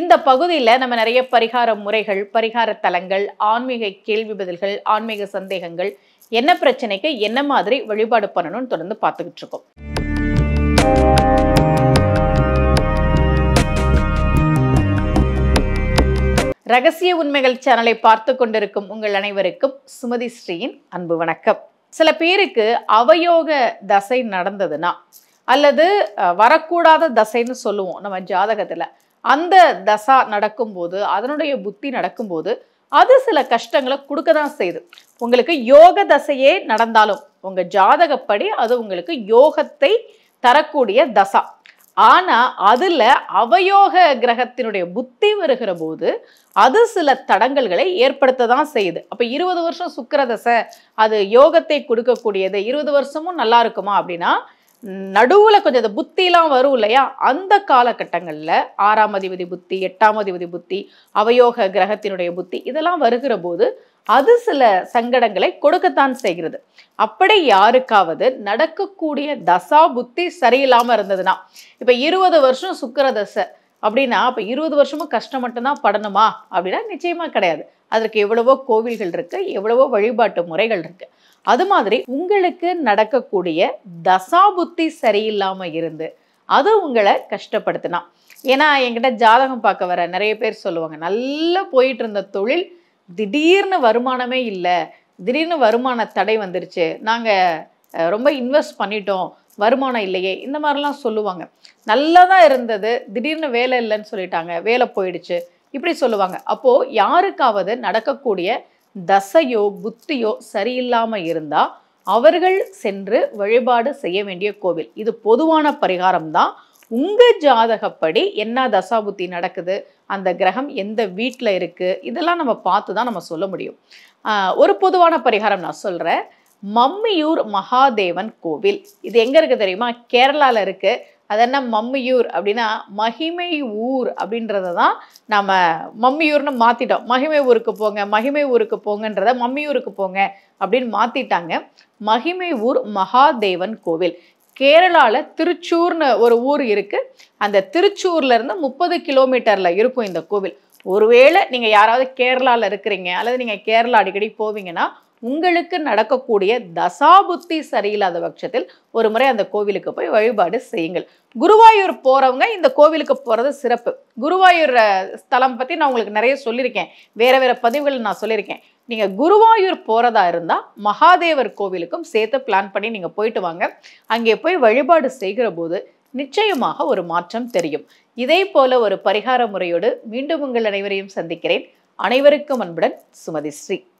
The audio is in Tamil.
இந்த பகுதியில் நம்ம நிறைய பரிகார முறைகள் பரிகார தலங்கள் ஆன்மீக கேள்வி பதில்கள் ஆன்மீக சந்தேகங்கள் என்ன பிரச்சனைக்கு என்ன மாதிரி வழிபாடு பண்ணணும்னு தொடர்ந்து பார்த்துக்கிட்டு இருக்கோம் ரகசிய உண்மைகள் சேனலை பார்த்து கொண்டிருக்கும் உங்கள் அனைவருக்கும் சுமதி ஸ்ரீயின் அன்பு வணக்கம் சில பேருக்கு அவயோக தசை நடந்ததுன்னா அல்லது வரக்கூடாத தசைன்னு சொல்லுவோம் நம்ம ஜாதகத்தில் அந்த தசா நடக்கும்போது அதனுடைய புத்தி நடக்கும்போது அது சில கஷ்டங்களை கொடுக்க தான் செய்யுது உங்களுக்கு யோக தசையே நடந்தாலும் உங்கள் ஜாதகப்படி அது உங்களுக்கு யோகத்தை தரக்கூடிய தசா ஆனால் அதில் அவயோக கிரகத்தினுடைய புத்தி வருகிற போது அது சில தடங்கல்களை ஏற்படுத்த தான் செய்யுது அப்போ இருபது வருஷம் சுக்கரதசை அது யோகத்தை கொடுக்கக்கூடியது இருபது வருஷமும் நல்லா இருக்குமா அப்படின்னா நடுவில் கொஞ்சம் இந்த புத்திலாம் வரும் இல்லையா அந்த காலகட்டங்களில் ஆறாம் அதிபதி புத்தி எட்டாம் அதிபதி புத்தி அவயோக கிரகத்தினுடைய புத்தி இதெல்லாம் வருகிற போது அது சில சங்கடங்களை கொடுக்கத்தான் செய்கிறது அப்படி யாருக்காவது நடக்கக்கூடிய தசா புத்தி சரியில்லாமல் இருந்ததுன்னா இப்போ இருபது வருஷம் சுக்கர தசை அப்படின்னா அப்போ இருபது வருஷமும் கஷ்டம் மட்டும்தான் படணுமா அப்படின்னா நிச்சயமாக கிடையாது அதற்கு எவ்வளவோ கோவில்கள் இருக்குது எவ்வளவோ வழிபாட்டு முறைகள் இருக்குது அது மாதிரி உங்களுக்கு நடக்கக்கூடிய தசாபுத்தி சரியில்லாமல் இருந்து அது உங்களை கஷ்டப்படுத்தினா ஏன்னா என்கிட்ட ஜாதகம் பார்க்க வர நிறைய பேர் சொல்லுவாங்க நல்லா போயிட்டு இருந்த தொழில் திடீர்னு வருமானமே இல்லை திடீர்னு வருமான தடை வந்துருச்சு நாங்கள் ரொம்ப இன்வெஸ்ட் பண்ணிட்டோம் வருமானம் இல்லையே இந்த மாதிரிலாம் சொல்லுவாங்க நல்லா தான் இருந்தது திடீர்னு வேலை இல்லைன்னு சொல்லிட்டாங்க வேலை போயிடுச்சு இப்படி சொல்லுவாங்க அப்போது யாருக்காவது நடக்கக்கூடிய தசையோ புத்தியோ சரியில்லாமல் இருந்தால் அவர்கள் சென்று வழிபாடு செய்ய வேண்டிய கோவில் இது பொதுவான பரிகாரம் தான் உங்கள் ஜாதகப்படி என்ன தசாபுத்தி நடக்குது அந்த கிரகம் எந்த வீட்டில் இருக்குது இதெல்லாம் நம்ம பார்த்து தான் நம்ம சொல்ல முடியும் ஒரு பொதுவான பரிகாரம் நான் சொல்கிறேன் மம்மியூர் மகாதேவன் கோவில் இது எங்கே இருக்குது தெரியுமா கேரளாவில் இருக்குது அது என்ன மம்மியூர் அப்படின்னா மகிமை ஊர் அப்படின்றத தான் நம்ம மம்மியூர்னு மாற்றிட்டோம் மகிமை ஊருக்கு போங்க மகிமை ஊருக்கு போங்கன்றத மம்மியூருக்கு போங்க அப்படின்னு மாற்றிட்டாங்க மகிமை ஊர் மகாதேவன் கோவில் கேரளாவில் திருச்சூர்னு ஒரு ஊர் இருக்குது அந்த திருச்சூர்லேருந்து முப்பது கிலோமீட்டரில் இருக்கும் இந்த கோவில் ஒருவேளை நீங்கள் யாராவது கேரளாவில் இருக்கிறீங்க அல்லது நீங்கள் கேரளா அடிக்கடி போவீங்கன்னா உங்களுக்கு நடக்கக்கூடிய தசாபுத்தி சரியில்லாத பட்சத்தில் ஒரு முறை அந்த கோவிலுக்கு போய் வழிபாடு செய்யுங்கள் குருவாயூர் போகிறவங்க இந்த கோவிலுக்கு போகிறது சிறப்பு குருவாயூர் ஸ்தலம் பற்றி நான் உங்களுக்கு நிறைய சொல்லியிருக்கேன் வேறு வேறு பதிவுகள் நான் சொல்லியிருக்கேன் நீங்கள் குருவாயூர் போகிறதா இருந்தால் மகாதேவர் கோவிலுக்கும் சேர்த்து பிளான் பண்ணி நீங்கள் போயிட்டு வாங்க அங்கே போய் வழிபாடு செய்கிற போது நிச்சயமாக ஒரு மாற்றம் தெரியும் இதே போல ஒரு பரிகார முறையோடு மீண்டும் உங்கள் அனைவரையும் சந்திக்கிறேன் அனைவருக்கும் அன்புடன் சுமதி ஸ்ரீ